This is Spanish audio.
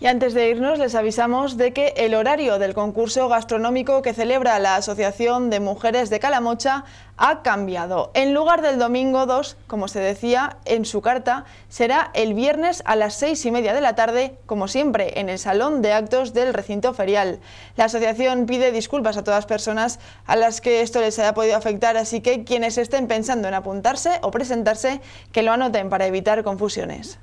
Y antes de irnos les avisamos de que el horario del concurso gastronómico que celebra la Asociación de Mujeres de Calamocha ha cambiado. En lugar del domingo 2, como se decía en su carta, será el viernes a las seis y media de la tarde, como siempre, en el Salón de Actos del Recinto Ferial. La asociación pide disculpas a todas las personas a las que esto les haya podido afectar, así que quienes estén pensando en apuntarse o presentarse, que lo anoten para evitar confusiones.